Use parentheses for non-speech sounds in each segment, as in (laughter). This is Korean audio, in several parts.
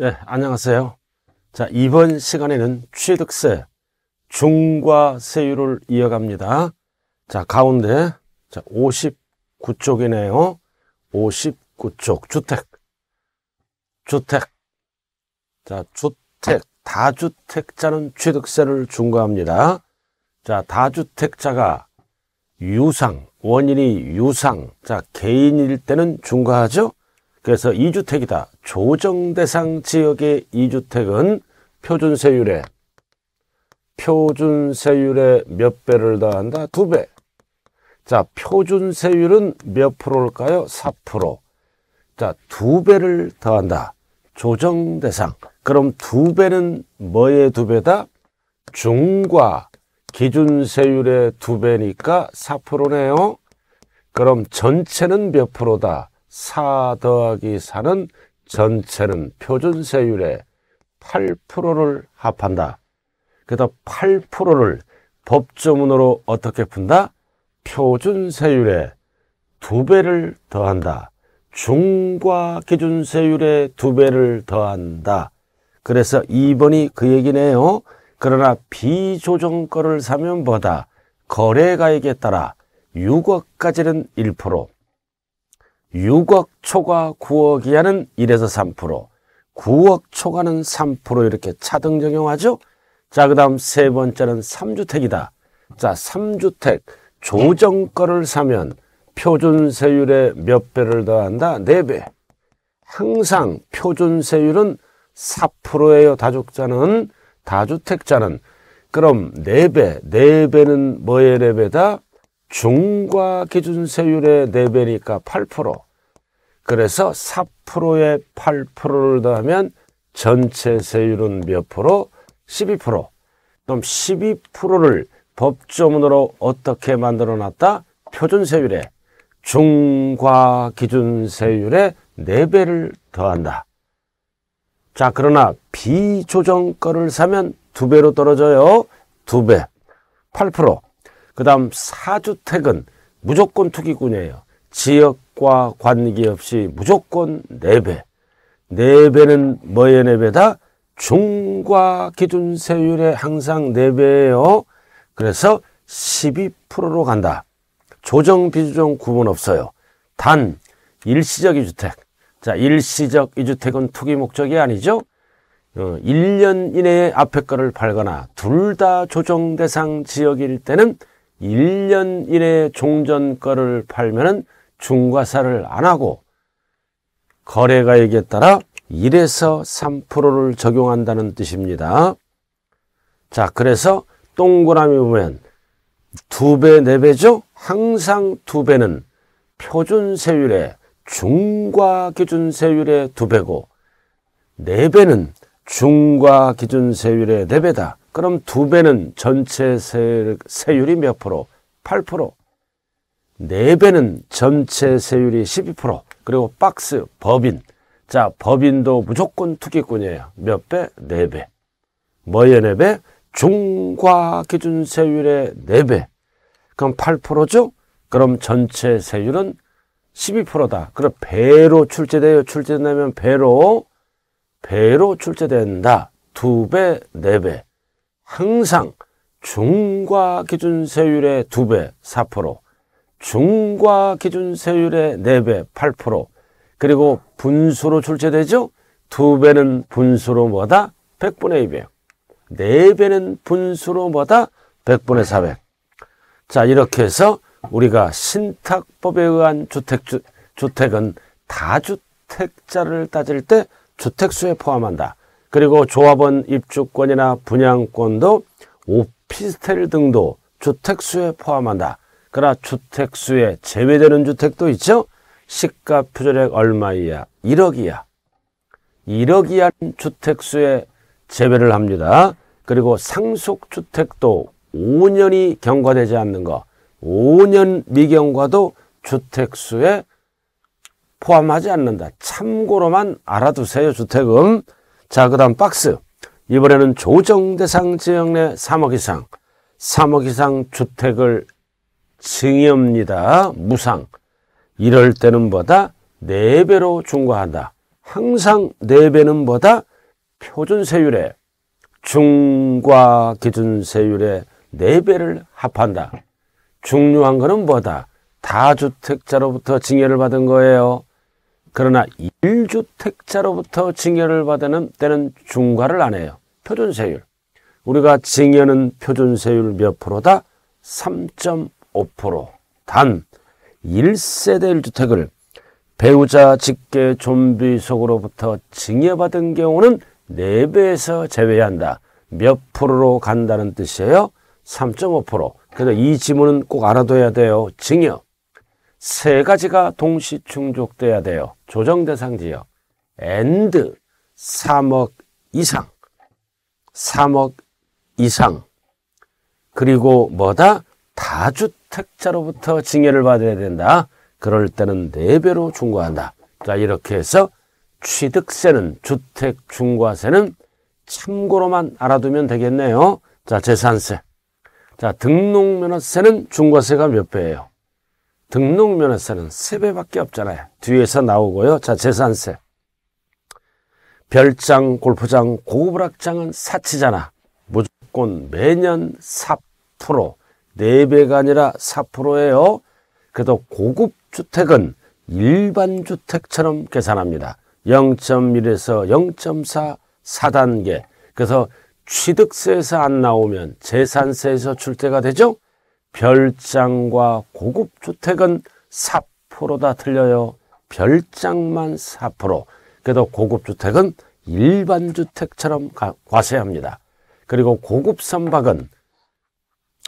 예, 안녕하세요. 자, 이번 시간에는 취득세, 중과세율을 이어갑니다. 자, 가운데, 자, 59쪽이네요. 59쪽, 주택. 주택. 자, 주택. 다주택자는 취득세를 중과합니다. 자, 다주택자가 유상, 원인이 유상, 자, 개인일 때는 중과하죠? 그래서 이주택이다 조정 대상 지역의 이주택은 표준세율에 표준세율에 몇 배를 더한다? 두 배. 자, 표준세율은 몇 프로일까요? 4%. 자, 두 배를 더한다. 조정 대상. 그럼 두 배는 뭐의 두 배다? 중과 기준세율의 두 배니까 4%네요. 그럼 전체는 몇 프로다? 4 더하기 4는 전체는 표준 세율의 8%를 합한다. 그다 래 8%를 법조문으로 어떻게 푼다? 표준 세율의 두 배를 더한다. 중과 기준 세율의 두 배를 더한다. 그래서 2번이 그 얘기네요. 그러나 비조정 거를 사면 뭐다? 거래가액에 따라 6억까지는 1%, 6억 초과 9억 이하는 1에서 3%, 9억 초과는 3% 이렇게 차등 적용하죠. 자, 그 다음 세 번째는 3주택이다. 자, 3주택 조정가를 사면 표준세율의 몇 배를 더한다? 4배. 항상 표준세율은 4%예요. 다주자는 다주택자는 그럼 4배, 4배는 뭐의 4배다? 중과 기준 세율의 4배니까 8%. 그래서 4%에 8%를 더하면 전체 세율은 몇 프로? 12%. 그럼 12%를 법조문으로 어떻게 만들어 놨다? 표준세율에 중과 기준세율의 4배를 더한다. 자, 그러나 비조정 거를 사면 2배로 떨어져요. 2배. 8%. 그 다음 사주택은 무조건 투기꾼이에요. 지역과 관계없이 무조건 4배. 4배는 뭐의 4배다? 중과 기준 세율의 항상 4배예요. 그래서 12%로 간다. 조정, 비조정 구분 없어요. 단, 일시적 이주택. 자, 일시적 이주택은 투기 목적이 아니죠. 1년 어, 이내에 앞에 거를 팔거나 둘 다 조정 대상 지역일 때는 1년 이내 종전가를 팔면은 중과사를 안 하고 거래가액에 따라 1에서 3%를 적용한다는 뜻입니다. 자, 그래서 동그라미 보면 2배, 4배죠? 항상 2배는 표준세율의 중과기준세율의 2배고 4배는 중과기준세율의 4배다. 그럼 두 배는 전체 세, 율이몇 프로? 8%. 네 배는 전체 세율이 12%. 그리고 박스, 법인. 자, 법인도 무조건 투기꾼이에요. 몇 배? 네 배. 뭐의 네 배? 중과 기준 세율의 네 배. 그럼 8%죠? 그럼 전체 세율은 12%다. 그럼 배로 출제돼요. 출제된다면 배로 배로 출제된다. 두 배, 네 배. 항상 중과 기준 세율의 2배 4%, 중과 기준 세율의 4배 8%, 그리고 분수로 출제되죠? 2배는 분수로 뭐다? 100분의 2배0 4배는 분수로 뭐다? 100분의 400. 자, 이렇게 해서 우리가 신탁법에 의한 주택, 주, 주택은 다주택자를 따질 때 주택수에 포함한다. 그리고 조합원 입주권이나 분양권도 오피스텔 등도 주택수에 포함한다. 그러나 주택수에 제외되는 주택도 있죠. 시가 표절액 얼마 이하? 1억 이하. 1억 이하 주택수에 제외를 합니다. 그리고 상속주택도 5년이 경과되지 않는 것, 5년 미경과도 주택수에 포함하지 않는다. 참고로만 알아두세요, 주택은. 자, 그 다음 박스. 이번에는 조정 대상 지역 내 3억 이상, 3억 이상 주택을 증여입니다. 무상. 이럴 때는 뭐다? 4배로 중과한다. 항상 4배는 뭐다? 표준세율에 중과 기준세율에 4배를 합한다. 중요한 거는 뭐다? 다주택자로부터 증여를 받은 거예요. 그러나 1주택자로부터 증여를 받는 때는 중과를 안 해요. 표준세율. 우리가 증여는 표준세율 몇 프로다? 3.5%. 단 1세대 1주택을 배우자 직계 좀비 속으로부터 증여받은 경우는 4배에서 제외한다. 몇 프로로 간다는 뜻이에요? 3.5%. 그래서 이 지문은 꼭 알아둬야 돼요. 증여 세 가지가 동시 충족돼야 돼요. 조정 대상 지역 and 3억 이상 3억 이상 그리고 뭐다 다주택자로부터 증여를 받아야 된다. 그럴 때는 4배로 중과한다. 자 이렇게 해서 취득세는 주택 중과세는 참고로만 알아두면 되겠네요. 자 재산세 자 등록면허세는 중과세가 몇 배예요? 등록면허세는3배밖에 없잖아요. 뒤에서 나오고요. 자, 재산세. 별장, 골프장, 고급 락장은 사치잖아. 무조건 매년 4%, 4배가 아니라 4%예요. 그래도 고급 주택은 일반 주택처럼 계산합니다. 0.1에서 0.4, 4단계. 그래서 취득세에서 안 나오면 재산세에서 출제가 되죠? 별장과 고급 주택은 4%다 틀려요. 별장만 4%. 그래도 고급 주택은 일반 주택처럼 과세합니다. 그리고 고급 선박은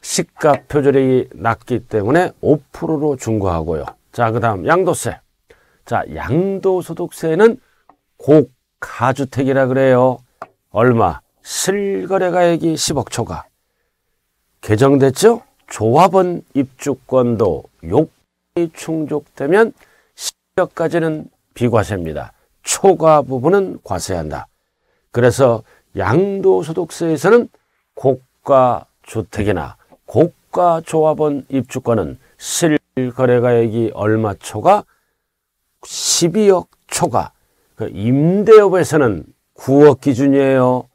시가 표절이 낮기 때문에 5%로 중과하고요. 자, 그다음 양도세. 자, 양도소득세는 고가주택이라 그래요. 얼마? 실거래가액이 10억 초과. 개정됐죠? 조합원 입주권도 요건이 충족되면 10여까지는 비과세입니다. 초과 부분은 과세한다. 그래서 양도소득세에서는 고가 주택이나 고가 조합원 입주권은 실거래가액이 얼마 초과 12억 초과 그 임대업에서는 9억 기준이에요.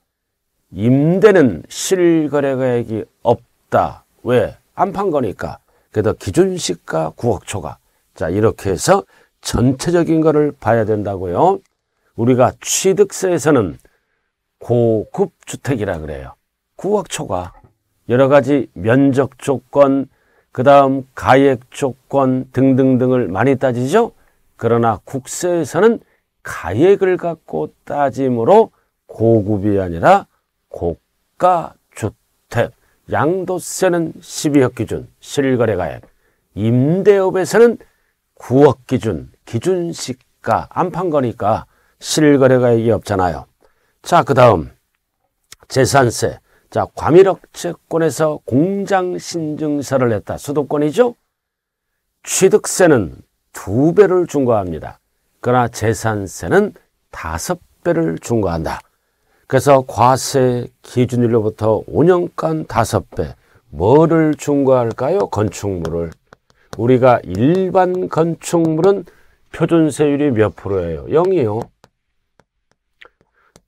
임대는 실거래가액이 없다. 왜? 안 판 거니까. 그래서 기준시가 9억 초과. 자, 이렇게 해서 전체적인 거를 봐야 된다고요. 우리가 취득세에서는 고급 주택이라 그래요. 9억 초과. 여러 가지 면적 조건, 그 다음 가액 조건 등등등을 많이 따지죠. 그러나 국세에서는 가액을 갖고 따지므로 고급이 아니라 고가 주택. 양도세는 12억 기준 실거래가액, 임대업에서는 9억 기준 기준시가 안 판 거니까 실거래가액이 없잖아요. 자, 그 다음 재산세. 자, 과밀업채권에서 공장 신증서를 냈다. 수도권이죠? 취득세는 두 배를 중과합니다. 그러나 재산세는 다 배를 중과한다. 그래서 과세 기준일로부터 5년간 5배 뭐를 중과할까요? 건축물을 우리가 일반 건축물은 표준세율이 몇 프로예요? 0이요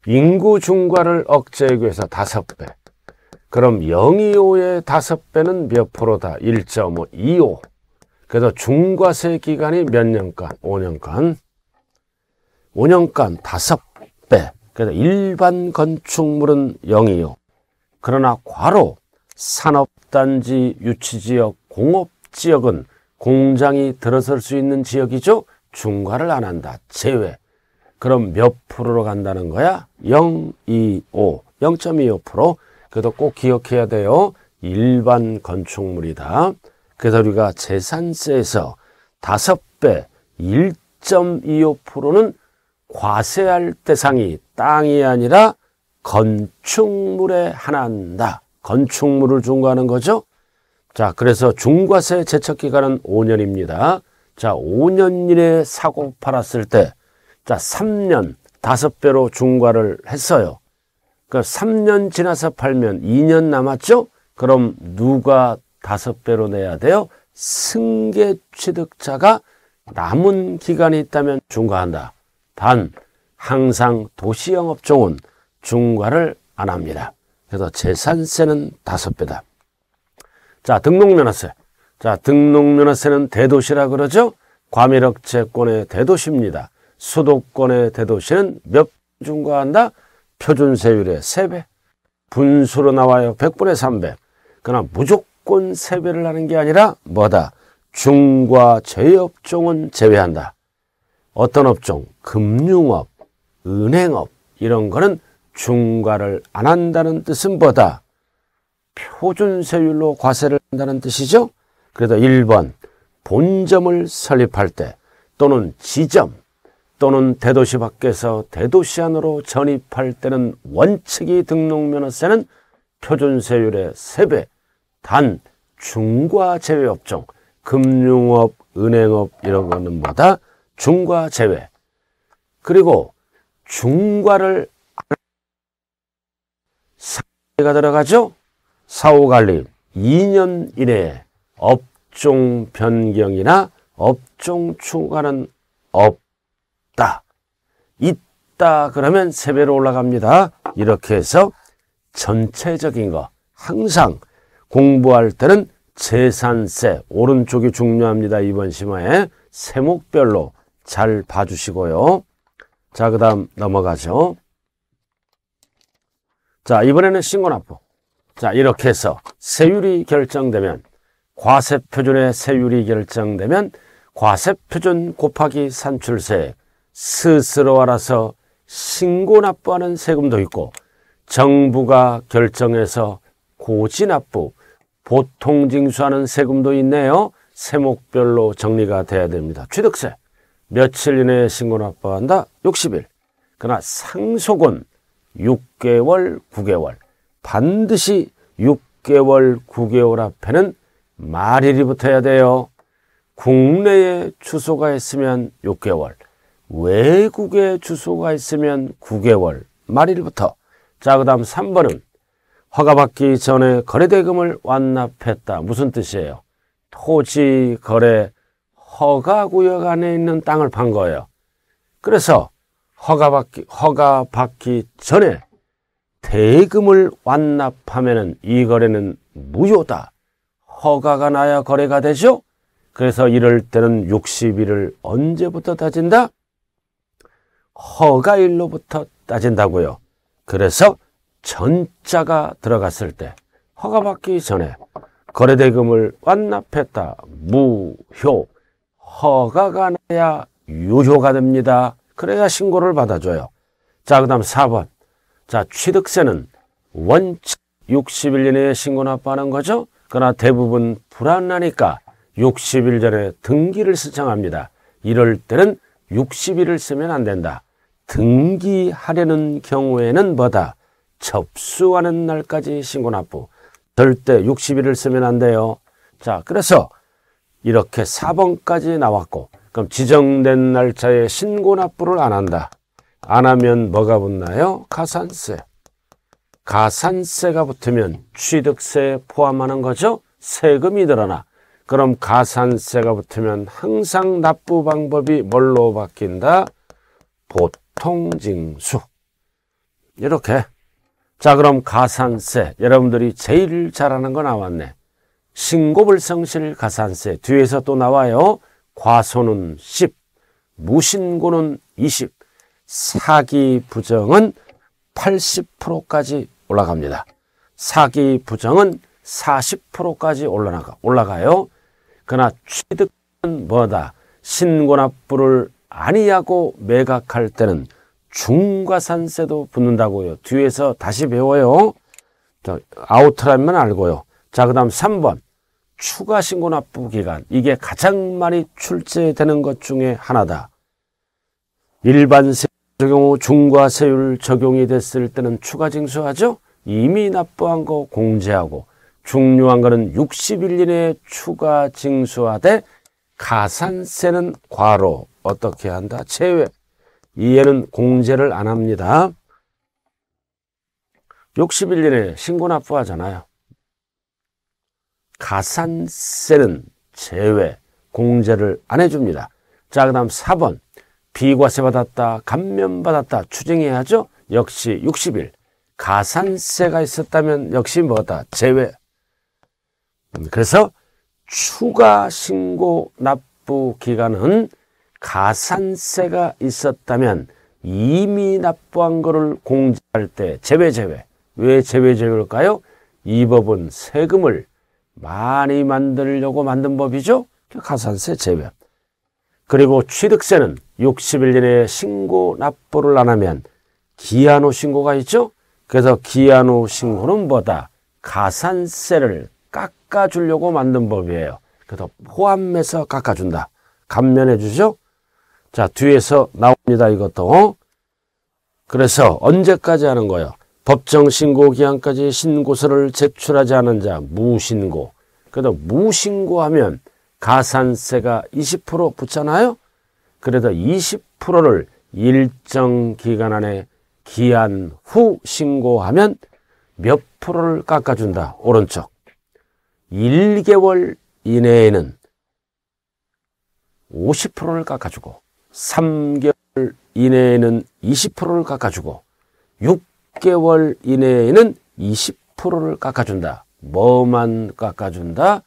인구 중과를 억제하기 위해서 5배 그럼 0이5의 5배는 몇 프로다? 1.25 그래서 중과세 기간이 몇 년간? 5년간 5년간 5배 그래서 일반 건축물은 0이요. 그러나 과로 산업단지 유치지역 공업지역은 공장이 들어설 수 있는 지역이죠. 중과를 안 한다. 제외. 그럼 몇 프로로 간다는 거야? 025. 0.25%. 그래도 꼭 기억해야 돼요. 일반 건축물이다. 그래서 우리가 재산세에서 5배 1.25%는 과세할 대상이 땅이 아니라 건축물에 한한다. 건축물을 중과하는 거죠. 자, 그래서 중과세 제척 기간은 5년입니다. 자, 5년 이내 사고 팔았을 때, 자, 3년 5배로 중과를 했어요. 그러니까 3년 지나서 팔면 2년 남았죠? 그럼 누가 5배로 내야 돼요? 승계 취득자가 남은 기간이 있다면 중과한다. 단, 항상 도시영업종은 중과를 안 합니다. 그래서 재산세는 다섯 배다. 자, 등록면허세. 자, 등록면허세는 대도시라 그러죠? 과밀억 채권의 대도시입니다. 수도권의 대도시는 몇 중과한다? 표준세율의 세배 분수로 나와요. 백분의삼배 그러나 무조건 세배를 하는 게 아니라 뭐다? 중과 제업종은 제외한다. 어떤 업종? 금융업, 은행업 이런 거는 중과를 안 한다는 뜻은 뭐다? 표준세율로 과세를 한다는 뜻이죠. 그래서 1번 본점을 설립할 때 또는 지점 또는 대도시 밖에서 대도시 안으로 전입할 때는 원칙이 등록면허세는 표준세율의 3배 단 중과 제외 업종 금융업, 은행업 이런 거는 보다 중과 제외 그리고 중과를 사가 들어가죠. 사오갈림 2년 이내에 업종 변경이나 업종 추가는 없다. 있다 그러면 세 배로 올라갑니다. 이렇게 해서 전체적인 거 항상 공부할 때는 재산세 오른쪽이 중요합니다. 이번 심화에 세목별로 잘 봐주시고요. 자, 그 다음 넘어가죠. 자, 이번에는 신고납부. 자, 이렇게 해서 세율이 결정되면 과세표준의 세율이 결정되면 과세표준 곱하기 산출세 스스로 알아서 신고 납부하는 세금도 있고 정부가 결정해서 고지 납부 보통 징수하는 세금도 있네요. 세목별로 정리가 돼야 됩니다. 취득세, 며칠 이내에 신고는 합부한다 60일. 그러나 상속은 6개월, 9개월. 반드시 6개월, 9개월 앞에는 말일이 붙어야 돼요. 국내에 주소가 있으면 6개월, 외국에 주소가 있으면 9개월, 말일부터. 자, 그 다음 3번은 허가 받기 전에 거래대금을 완납했다. 무슨 뜻이에요? 토지 거래 허가 구역 안에 있는 땅을 판 거예요. 그래서 허가 받기, 허가 받기 전에 대금을 완납하면이 거래는 무효다. 허가가 나야 거래가 되죠? 그래서 이럴 때는 60일을 언제부터 따진다? 허가일로부터 따진다고요. 그래서 전자가 들어갔을 때 허가받기 전에 거래대금을 완납했다. 무효. 허가가 나야 유효가 됩니다. 그래야 신고를 받아줘요. 자, 그 다음 4번. 자, 취득세는 원칙 60일 이내에 신고 납부하는 거죠. 그러나 대부분 불안하니까 60일 전에 등기를 신청합니다. 이럴 때는 60일을 쓰면 안 된다. 등기하려는 경우에는 뭐다? 접수하는 날까지 신고 납부. 절대 60일을 쓰면 안 돼요. 자, 그래서 이렇게 4번까지 나왔고 그럼 지정된 날짜에 신고 납부를 안 한다. 안 하면 뭐가 붙나요? 가산세. 가산세가 붙으면 취득세 포함하는 거죠? 세금이 늘어나. 그럼 가산세가 붙으면 항상 납부 방법이 뭘로 바뀐다? 보통징수. 이렇게. 자 그럼 가산세. 여러분들이 제일 잘하는 거 나왔네. 신고불성실 가산세 뒤에서 또 나와요. 과소는 10, 무신고는 20, 사기 부정은 80%까지 올라갑니다. 사기 부정은 40%까지 올라가, 올라가요. 그러나 취득은 뭐다? 신고납부를 아니하고 매각할 때는 중과산세도 붙는다고요. 뒤에서 다시 배워요. 아우트라면 알고요. 자, 그 다음 3번. 추가 신고 납부 기간. 이게 가장 많이 출제되는 것 중에 하나다. 일반세 적용 후 중과세율 적용이 됐을 때는 추가 징수하죠. 이미 납부한 거 공제하고 중요한 거는 60일 이내에 추가 징수하되 가산세는 과로 어떻게 한다? 제외. 이에는 공제를 안 합니다. 60일 이내에 신고 납부하잖아요. 가산세는 제외, 공제를 안 해줍니다. 자, 그 다음 4번. 비과세 받았다, 감면 받았다, 추징해야죠? 역시 60일. 가산세가 있었다면 역시 뭐다? 제외. 음, 그래서 추가 신고 납부 기간은 가산세가 있었다면 이미 납부한 거를 공제할 때 제외 제외. 왜 제외 제외일까요? 이 법은 세금을 많이 만들려고 만든 법이죠. 가산세 제외. 그리고 취득세는 61년 에 신고 납부를 안 하면 기한 후 신고가 있죠. 그래서 기한 후 신고는 뭐다? 가산세를 깎아주려고 만든 법이에요. 그래서 포함해서 깎아준다. 감면해 주죠. 자 뒤에서 나옵니다 이것도. 그래서 언제까지 하는 거예요? 법정 신고 기한까지 신고서를 제출하지 않은 자 무신고. 그래도 무신고하면 가산세가 20% 붙잖아요. 그래도 20%를 일정 기간 안에 기한 후 신고하면 몇 프로를 깎아준다. 오른쪽. 1개월 이내에는 50%를 깎아주고 3개월 이내에는 20%를 깎아주고 6개월 이내에는 20%를 깎아준다. 뭐만 깎아준다?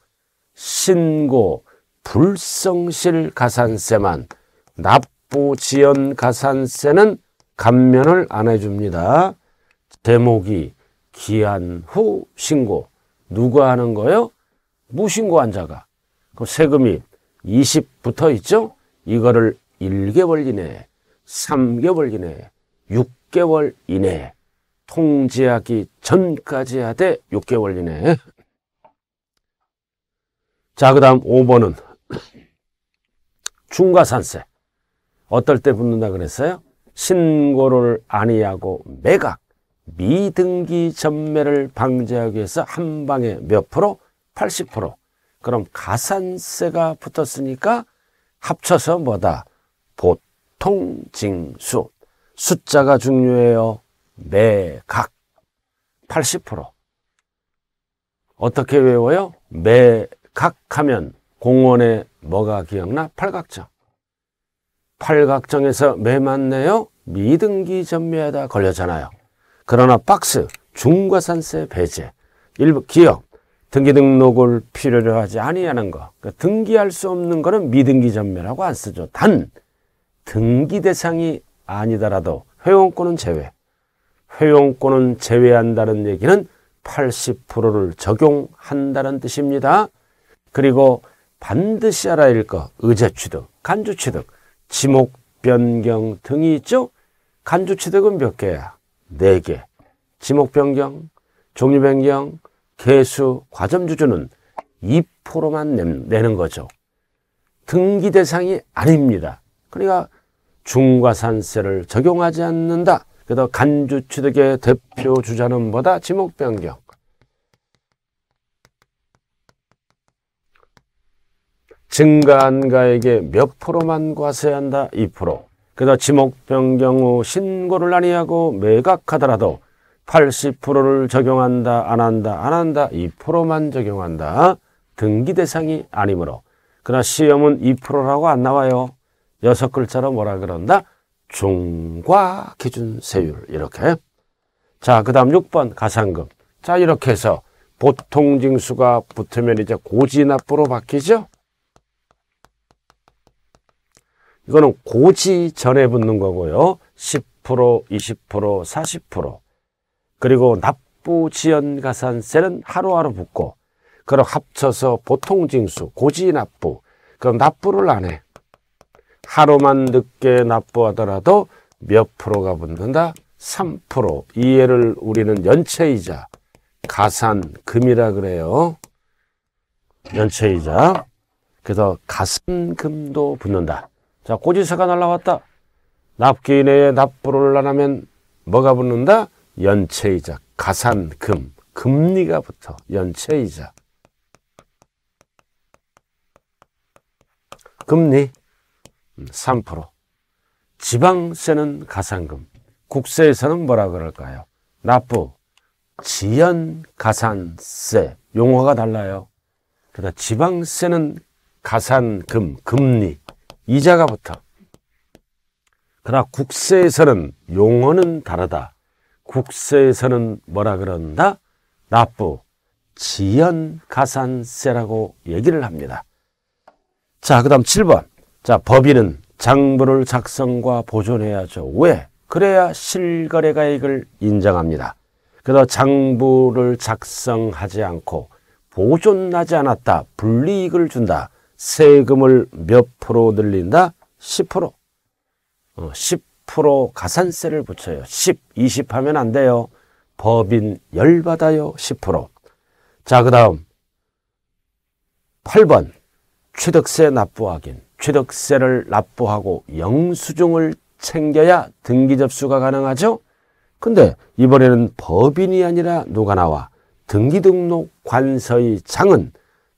신고, 불성실 가산세만, 납부 지연 가산세는 감면을 안 해줍니다. 대목이 기한 후 신고. 누가 하는 거요? 무신고 환자가. 그럼 세금이 20부터 있죠? 이거를 1개월 이내에, 3개월 이내에, 6개월 이내에 통제하기 전까지 하되 6개월 이내에 자그 다음 5번은 중과산세 어떨 때 붙는다 그랬어요? 신고를 아니하고 매각 미등기 전매를 방지하기 위해서 한 방에 몇 프로? 80% 그럼 가산세가 붙었으니까 합쳐서 뭐다? 보통징수 숫자가 중요해요 매각 80% 어떻게 외워요? 매각 네, 하면 공원에 뭐가 기억나? 팔각정 팔각정에서 매 맞네요? 미등기 전매하다 걸렸잖아요 그러나 박스 중과산세 배제 일부 기업 등기 등록을 필요로 하지 아니하는 거 그러니까 등기할 수 없는 거는 미등기 전매라고 안 쓰죠 단 등기 대상이 아니더라도 회원권은 제외 회원권은 제외한다는 얘기는 80%를 적용한다는 뜻입니다. 그리고 반드시 알아야 할 것, 의제 취득, 간주 취득, 지목 변경 등이 있죠. 간주 취득은 몇 개야? 네 개. 지목 변경, 종류 변경, 개수, 과점 주주는 2%만 내는 거죠. 등기 대상이 아닙니다. 그러니까 중과산세를 적용하지 않는다. 그다음 간주취득의 대표 주자는 뭐다? 지목 변경. 증가한 가액의 몇 프로만 과세한다? 2%. 그다 지목 변경 후 신고를 아니하고 매각하더라도 80%를 적용한다, 안 한다, 안 한다, 2%만 적용한다. 등기 대상이 아니므로. 그러나 시험은 2%라고 안 나와요. 여섯 글자로 뭐라 그런다? 종과 기준 세율 이렇게 자그 다음 6번 가상금 자 이렇게 해서 보통 징수가 붙으면 이제 고지납부로 바뀌죠 이거는 고지 전에 붙는 거고요 10% 20% 40% 그리고 납부 지연 가산세는 하루하루 붙고 그럼 합쳐서 보통 징수 고지 납부 그럼 납부를 안해 하루만 늦게 납부하더라도 몇 프로가 붙는다? 3%. 이해를 우리는 연체이자, 가산금이라 그래요. 연체이자. 그래서 가산금도 붙는다. 자, 고지서가 날라왔다. 납기 내에 납부를 안 하면 뭐가 붙는다? 연체이자, 가산금, 금리가 붙어. 연체이자. 금리. 3%. 지방세는 가산금. 국세에서는 뭐라 그럴까요? 납부. 지연 가산세. 용어가 달라요. 그러다 그러니까 지방세는 가산금, 금리, 이자가 붙어. 그러나 국세에서는 용어는 다르다. 국세에서는 뭐라 그런다? 납부, 지연 가산세라고 얘기를 합니다. 자, 그 다음 7번. 자, 법인은 장부를 작성과 보존해야죠. 왜? 그래야 실거래 가액을 인정합니다. 그래서 장부를 작성하지 않고 보존하지 않았다. 불리익을 준다. 세금을 몇 프로 늘린다? 10%. 어, 10% 가산세를 붙여요. 10, 20 하면 안 돼요. 법인 열 받아요. 10%. 자, 그 다음. 8번. 취득세 납부 확인. 취득세를 납부하고 영수증을 챙겨야 등기 접수가 가능하죠? 근데 이번에는 법인이 아니라 누가 나와 등기등록 관서의 장은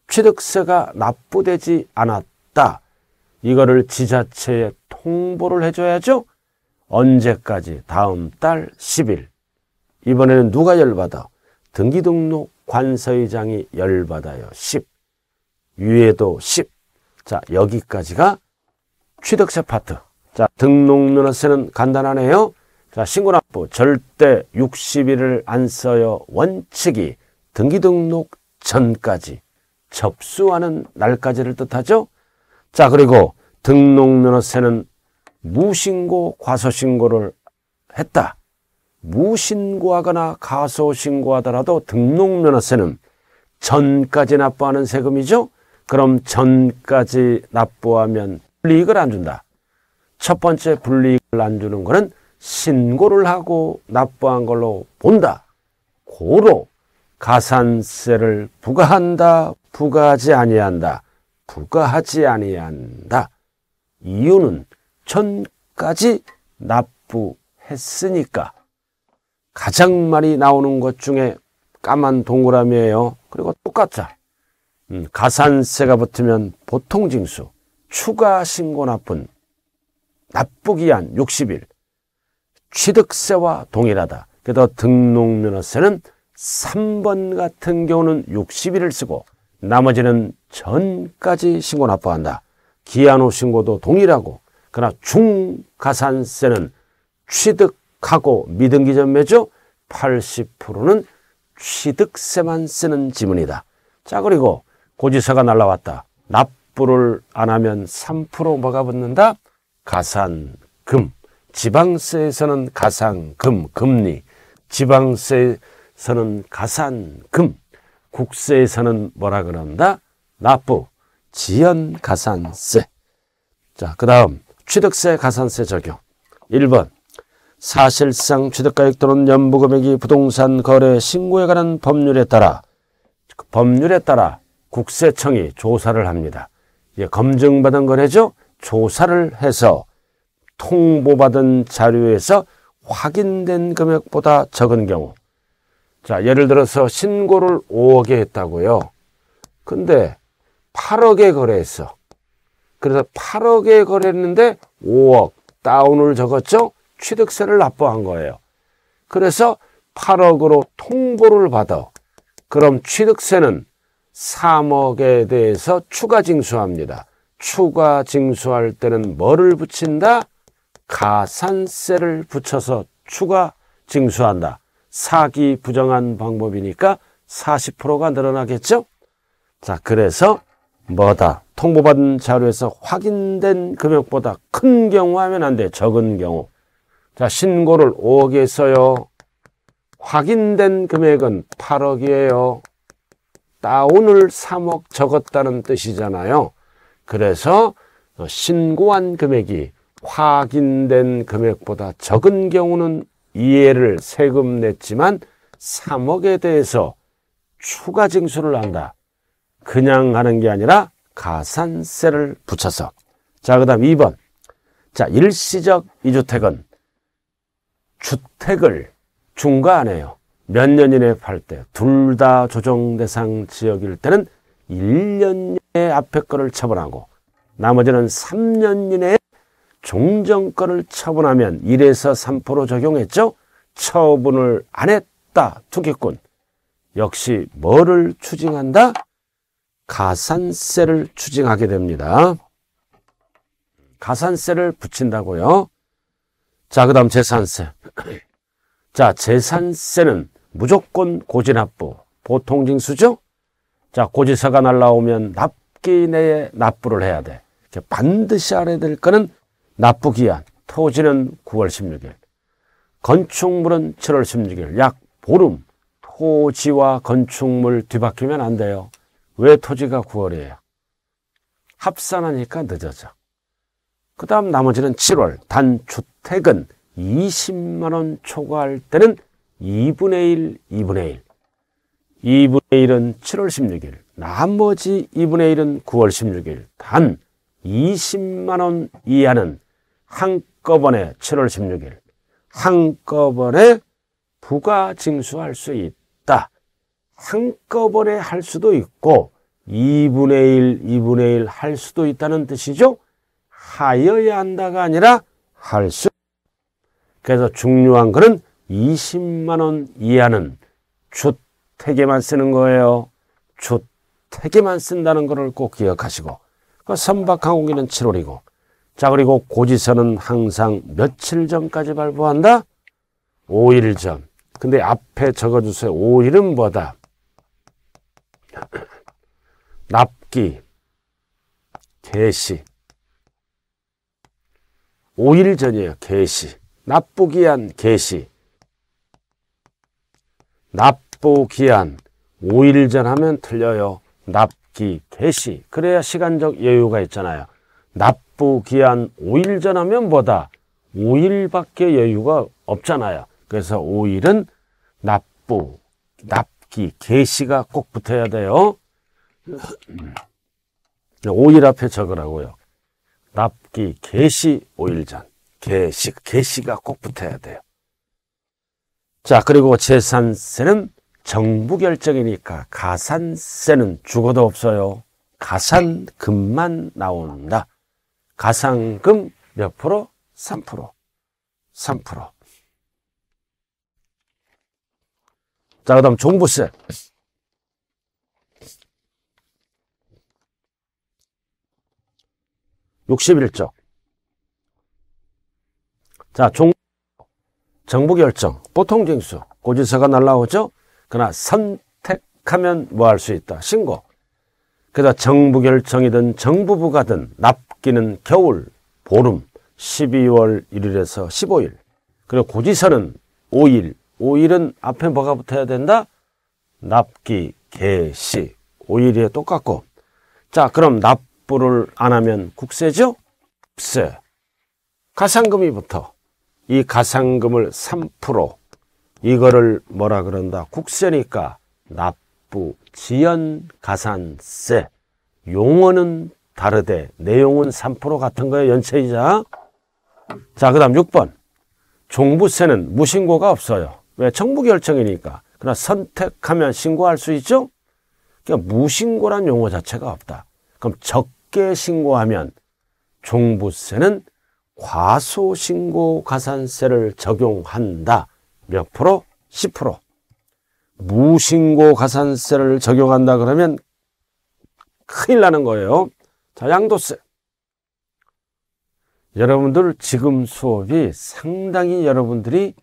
취득세가 납부되지 않았다. 이거를 지자체에 통보를 해줘야죠. 언제까지? 다음 달 10일. 이번에는 누가 열받아? 등기등록 관서의장이 열받아요. 10. 유예도 10. 자, 여기까지가 취득세 파트. 자, 등록면허세는 간단하네요. 자, 신고납부 절대 60일을 안 써요. 원칙이 등기등록 전까지 접수하는 날까지를 뜻하죠. 자, 그리고 등록면허세는 무신고 과소신고를 했다. 무신고하거나 가소신고하더라도 등록면허세는 전까지 납부하는 세금이죠. 그럼 전까지 납부하면 불이익을 안 준다. 첫 번째 불이익을 안 주는 거는 신고를 하고 납부한 걸로 본다. 고로 가산세를 부과한다. 부과하지 아니한다. 부과하지 아니한다. 이유는 전까지 납부했으니까. 가장 많이 나오는 것 중에 까만 동그라미예요. 그리고 똑같아. 음, 가산세가 붙으면 보통징수, 추가 신고납분, 납부기한 60일, 취득세와 동일하다. 게다가 등록면허세는 3번 같은 경우는 60일을 쓰고 나머지는 전까지 신고 납부한다. 기한 후 신고도 동일하고 그러나 중가산세는 취득하고 미등기점 매주 80%는 취득세만 쓰는 지문이다. 자 그리고 고지서가 날라왔다. 납부를 안 하면 3% 뭐가 붙는다? 가산금. 지방세에서는 가산금, 금리. 지방세에서는 가산금. 국세에서는 뭐라 그런다? 납부. 지연 가산세. 자, 그 다음. 취득세 가산세 적용. 1번. 사실상 취득가액 또는 연부금액이 부동산 거래 신고에 관한 법률에 따라 그 법률에 따라 국세청이 조사를 합니다. 예, 검증받은 거래죠? 조사를 해서 통보받은 자료에서 확인된 금액보다 적은 경우 자 예를 들어서 신고를 5억에 했다고요 근데 8억에 거래했어 그래서 8억에 거래했는데 5억 다운을 적었죠 취득세를 납부한 거예요 그래서 8억으로 통보를 받아 그럼 취득세는 3억에 대해서 추가 징수합니다. 추가 징수할 때는 뭐를 붙인다? 가산세를 붙여서 추가 징수한다. 사기 부정한 방법이니까 40%가 늘어나겠죠? 자, 그래서 뭐다? 통보받은 자료에서 확인된 금액보다 큰 경우 하면 안 돼. 적은 경우. 자, 신고를 5억에 써요. 확인된 금액은 8억이에요. 다운을 3억 적었다는 뜻이잖아요. 그래서 신고한 금액이 확인된 금액보다 적은 경우는 이해를 세금 냈지만 3억에 대해서 추가 징수를 한다. 그냥 하는 게 아니라 가산세를 붙여서. 자, 그 다음 2번. 자, 일시적 이주택은 주택을 중과하네요. 몇년 이내 팔 때, 둘 다 조정 대상 지역일 때는 1년 이내 앞에 거를 처분하고 나머지는 3년 이내에 종전 거를 처분하면 1에서 3% 적용했죠. 처분을 안 했다. 투기꾼. 역시 뭐를 추징한다? 가산세를 추징하게 됩니다. 가산세를 붙인다고요. 자, 그 다음 재산세. (clears throat) 자, 재산세는 무조건 고지납부, 보통징수죠? 자, 고지서가 날라오면 납기 내에 납부를 해야 돼. 반드시 알아야 될 거는 납부 기한. 토지는 9월 16일. 건축물은 7월 16일. 약 보름. 토지와 건축물 뒤바뀌면 안 돼요. 왜 토지가 9월이에요? 합산하니까 늦어져. 그 다음 나머지는 7월. 단 주택은 20만원 초과할 때는 2분의 1, 2분의 1. 2분의 1은 7월 16일, 나머지 2분의 1은 9월 16일. 단 20만원 이하는 한꺼번에 7월 16일, 한꺼번에 부가 징수할 수 있다. 한꺼번에 할 수도 있고 2분의 1, 2분의 1 할 수도 있다는 뜻이죠. 하여야 한다가 아니라 할 수. 그래서 중요한 것은 20만 원 이하는 주택에만 쓰는 거예요. 주택에만 쓴다는 것을 꼭 기억하시고 그 선박 항공기는 7월이고 자 그리고 고지서는 항상 며칠 전까지 발부한다? 5일 전 근데 앞에 적어주세요. 5일은 뭐다? (clears throat) 납기, 개시 5일 전이에요. 개시 납부기한 개시 납부 기한 5일 전 하면 틀려요. 납기 개시. 그래야 시간적 여유가 있잖아요. 납부 기한 5일 전 하면 뭐다? 5일밖에 여유가 없잖아요. 그래서 5일은 납부, 납기, 개시가 꼭 붙어야 돼요. 5일 (clears throat) 앞에 적으라고요. 납기, 개시 5일 전. 개시, 개시가 꼭 붙어야 돼요. 자, 그리고 재산세는 정부 결정이니까 가산세는 죽어도 없어요. 가산금만 나온다. 가산금 몇 프로? 3%. 3%. 자, 그 다음 종부세. 육십조 자, 종 정부 결정, 보통 징수, 고지서가 날라오죠. 그러나 선택하면 뭐 할 수 있다? 신고. 그다 정부 결정이든 정부 부가든 납기는 겨울, 보름, 12월 1일에서 15일. 그리고 고지서는 5일. 5일은 앞에 뭐가 붙어야 된다? 납기, 개시. 5일이 똑같고. 자, 그럼 납부를 안 하면 국세죠? 국세. 가산금이 붙어. 이 가산금을 3% 이거를 뭐라 그런다 국세니까 납부 지연 가산세 용어는 다르대 내용은 3% 같은 거예요 연체이자 자그 다음 6번 종부세는 무신고가 없어요 왜 정부 결정이니까 그러나 선택하면 신고할 수 있죠 그러니까 무신고란 용어 자체가 없다 그럼 적게 신고하면 종부세는 과소신고 가산세를 적용한다. 몇 프로? 10%. 무신고 가산세를 적용한다 그러면 큰일 나는 거예요. 자, 양도세. 여러분들 지금 수업이 상당히 여러분들이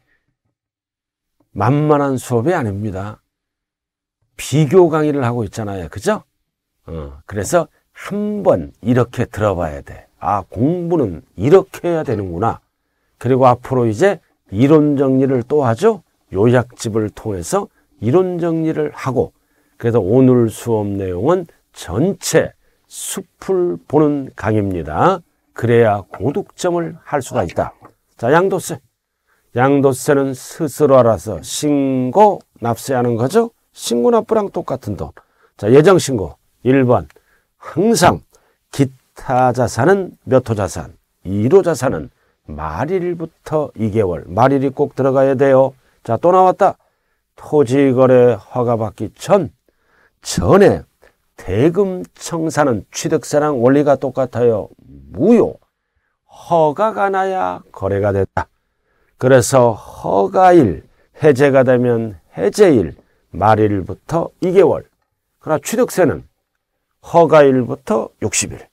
만만한 수업이 아닙니다. 비교 강의를 하고 있잖아요. 그죠? 어, 그래서 한 번 이렇게 들어봐야 돼. 아, 공부는 이렇게 해야 되는구나. 그리고 앞으로 이제 이론 정리를 또 하죠. 요약집을 통해서 이론 정리를 하고 그래서 오늘 수업 내용은 전체 숲을 보는 강의입니다. 그래야 고득점을 할 수가 있다. 자, 양도세. 양도세는 스스로 알아서 신고 납세하는 거죠. 신고 납부랑 똑같은 돈. 자, 예정 신고 1번. 항상 기 스타 자산은 몇 호 자산? 2호 자산은 말일부터 2개월. 말일이 꼭 들어가야 돼요. 자, 또 나왔다. 토지거래 허가받기 전, 전에 대금 청산은 취득세랑 원리가 똑같아요. 무효. 허가가 나야 거래가 됐다. 그래서 허가일, 해제가 되면 해제일, 말일부터 2개월. 그러나 취득세는 허가일부터 60일.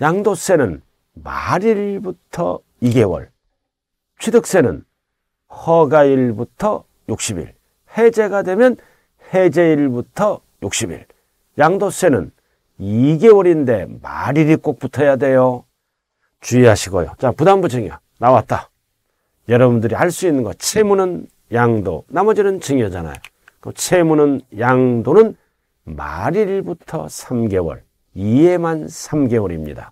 양도세는 말일부터 2개월, 취득세는 허가일부터 60일, 해제가 되면 해제일부터 60일, 양도세는 2개월인데 말일이 꼭 붙어야 돼요. 주의하시고요. 자, 부담부증여 나왔다. 여러분들이 할 수 있는 거 채무는 양도, 나머지는 증여잖아요. 그 채무는 양도는 말일부터 3개월, 2에만 3개월입니다.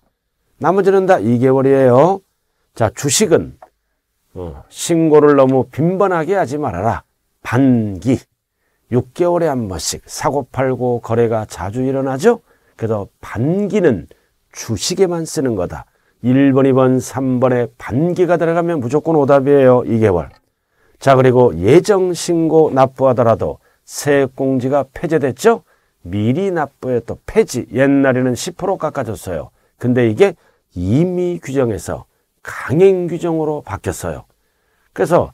나머지는 다 2개월이에요. 자, 주식은 어, 신고를 너무 빈번하게 하지 말아라. 반기. 6개월에 한 번씩 사고 팔고 거래가 자주 일어나죠. 그래서 반기는 주식에만 쓰는 거다. 1번, 2번, 3번에 반기가 들어가면 무조건 오답이에요. 2개월. 자, 그리고 예정신고 납부하더라도 세액공지가 폐지됐죠? 미리 납부했던 폐지 옛날에는 10% 깎아줬어요. 근데 이게 임의 규정에서 강행 규정으로 바뀌었어요. 그래서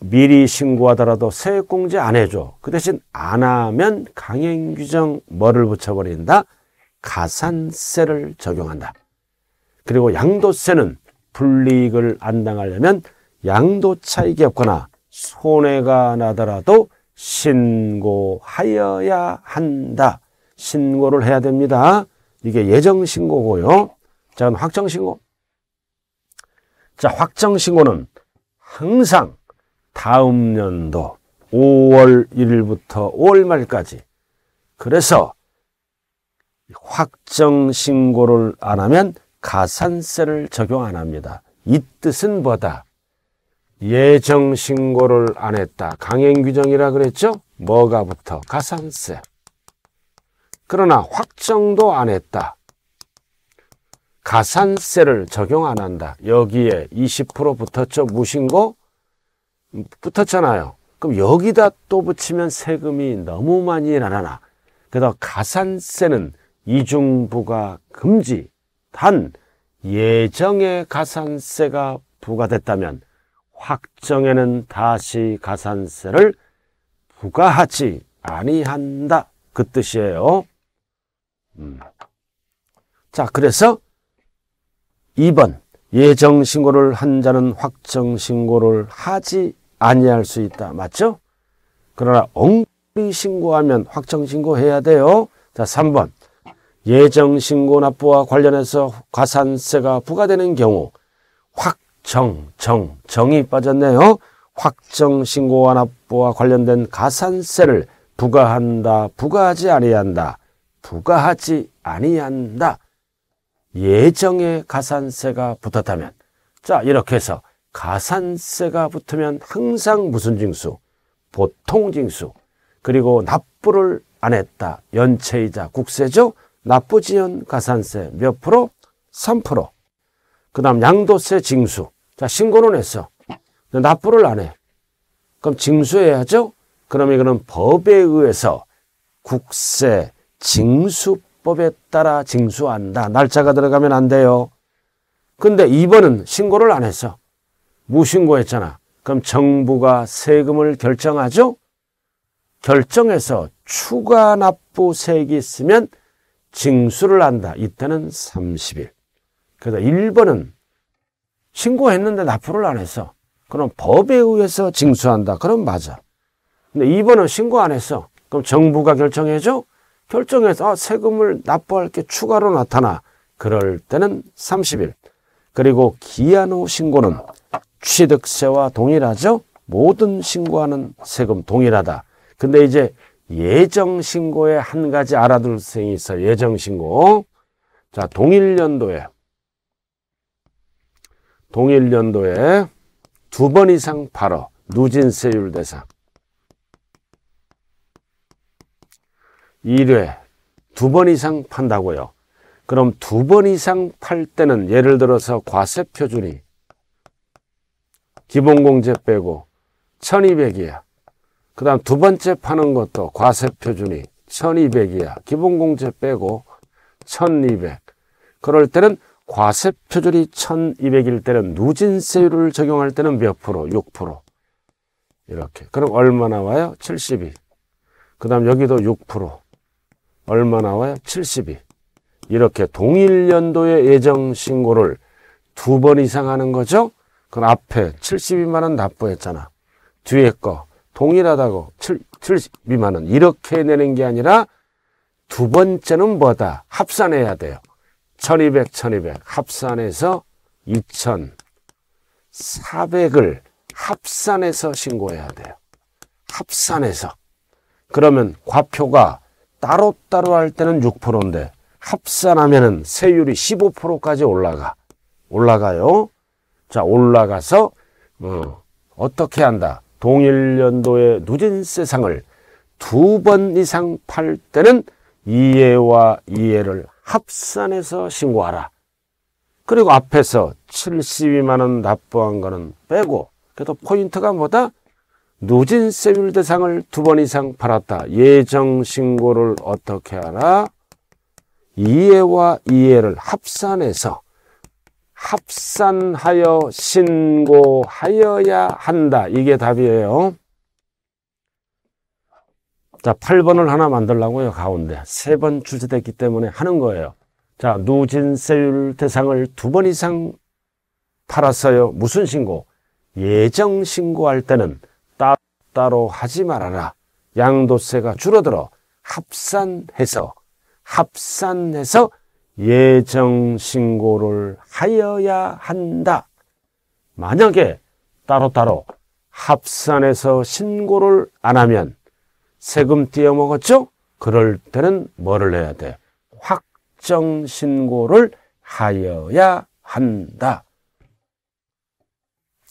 미리 신고하더라도 세액공제 안 해줘. 그 대신 안 하면 강행 규정 뭐를 붙여버린다? 가산세를 적용한다. 그리고 양도세는 불이익을 안 당하려면 양도 차익이 없거나 손해가 나더라도 신고하여야 한다. 신고를 해야 됩니다. 이게 예정 신고고요. 자, 확정 신고. 자, 확정 신고는 항상 다음 연도 5월 1일부터 5월 말까지. 그래서 확정 신고를 안 하면 가산세를 적용 안 합니다. 이 뜻은 뭐다? 예정 신고를 안 했다. 강행 규정이라 그랬죠? 뭐가부터? 가산세. 그러나 확정도 안 했다. 가산세를 적용 안 한다. 여기에 20% 붙었죠? 무신고? 붙었잖아요. 그럼 여기다 또 붙이면 세금이 너무 많이 나가나. 그래서 가산세는 이중부가 금지. 단 예정의 가산세가 부과됐다면 확정에는 다시 가산세를 부과하지 아니한다. 그 뜻이에요. 음. 자, 그래서 2번 예정신고를 한 자는 확정신고를 하지 아니할 수 있다. 맞죠? 그러나 엉리 신고하면 확정신고해야 돼요. 자, 3번 예정신고 납부와 관련해서 과산세가 부과되는 경우 정, 정, 정이 빠졌네요. 확정 신고와 납부와 관련된 가산세를 부과한다, 부과하지 아니한다, 부과하지 아니한다. 예정의 가산세가 붙었다면 자 이렇게 해서 가산세가 붙으면 항상 무슨 징수? 보통 징수 그리고 납부를 안 했다 연체이자 국세죠 납부지연 가산세 몇 프로? 3%그 다음 양도세 징수 자, 신고는 했어. 네. 납부를 안 해. 그럼 징수해야죠? 그러면 이거는 법에 의해서 국세 징수법에 따라 징수한다. 날짜가 들어가면 안 돼요. 근데 2번은 신고를 안 했어. 무신고했잖아. 그럼 정부가 세금을 결정하죠? 결정해서 추가 납부 세액이 있으면 징수를 한다. 이때는 30일. 그래서 1번은 신고했는데 납부를 안 했어. 그럼 법에 의해서 징수한다. 그럼 맞아. 근데 2번은 신고 안 했어. 그럼 정부가 결정해줘? 결정해서 아, 세금을 납부할 게 추가로 나타나. 그럴 때는 30일. 그리고 기한 후 신고는 취득세와 동일하죠? 모든 신고하는 세금 동일하다. 근데 이제 예정 신고에 한 가지 알아둘 수이 있어. 예정 신고. 자, 동일 연도에 동일 연도에 두 번 이상 팔어 누진세율 대상 1회 두 번 이상 판다고요. 그럼 두 번 이상 팔 때는 예를 들어서 과세 표준이 기본공제 빼고 1200이야. 그 다음 두 번째 파는 것도 과세 표준이 1200이야. 기본공제 빼고 1200. 그럴 때는 과세 표절이 1200일 때는 누진세율을 적용할 때는 몇 프로? 6% 이렇게 그럼 얼마 나와요? 72그 다음 여기도 6% 얼마 나와요? 72 이렇게 동일 연도의 예정 신고를 두 번 이상 하는 거죠? 그럼 앞에 72만원 납부했잖아 뒤에 거 동일하다고 7, 72만원 이렇게 내는 게 아니라 두 번째는 뭐다? 합산해야 돼요 1200, 1200 합산해서 2400을 합산해서 신고해야 돼요. 합산해서. 그러면 과표가 따로따로 할 때는 6%인데 합산하면은 세율이 15%까지 올라가. 올라가요. 자, 올라가서 어, 어떻게 한다? 동일 연도의 누진세상을 두 번 이상 팔 때는 이해와 이해를 합산해서 신고하라. 그리고 앞에서 72만 원 납부한 거는 빼고 그래도 포인트가 뭐다? 누진세율 대상을 두 번 이상 팔았다. 예정 신고를 어떻게 하나? 이해와 이해를 합산해서 합산하여 신고하여야 한다. 이게 답이에요. 자, 8번을 하나 만들라고요, 가운데. 세 번 출제됐기 때문에 하는 거예요. 자, 누진세율 대상을 두 번 이상 팔았어요. 무슨 신고? 예정 신고할 때는 따로 하지 말아라. 양도세가 줄어들어 합산해서, 합산해서 예정 신고를 하여야 한다. 만약에 따로따로 합산해서 신고를 안 하면 세금 떼어먹었죠? 그럴 때는 뭐를 해야 돼? 확정 신고를 하여야 한다.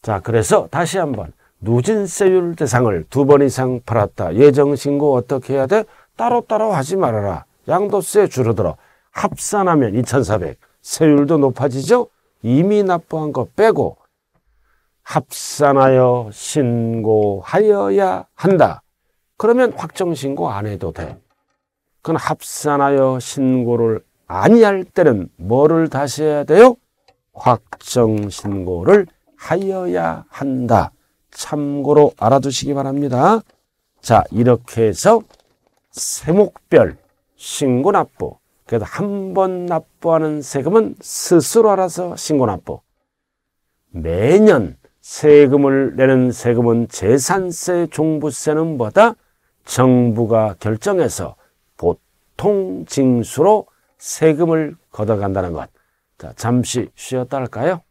자, 그래서 다시 한번 누진세율 대상을 두 번 이상 팔았다. 예정 신고 어떻게 해야 돼? 따로따로 하지 말아라. 양도세 줄어들어. 합산하면 2,400. 세율도 높아지죠? 이미 납부한 거 빼고 합산하여 신고하여야 한다. 그러면 확정신고 안 해도 돼. 그건 합산하여 신고를 아니할 때는 뭐를 다시 해야 돼요? 확정신고를 하여야 한다. 참고로 알아두시기 바랍니다. 자, 이렇게 해서 세목별 신고 납부. 그래서 한 번 납부하는 세금은 스스로 알아서 신고 납부. 매년 세금을 내는 세금은 재산세, 종부세는 뭐다? 정부가 결정해서 보통 징수로 세금을 걷어간다는 것. 자, 잠시 쉬었다 할까요?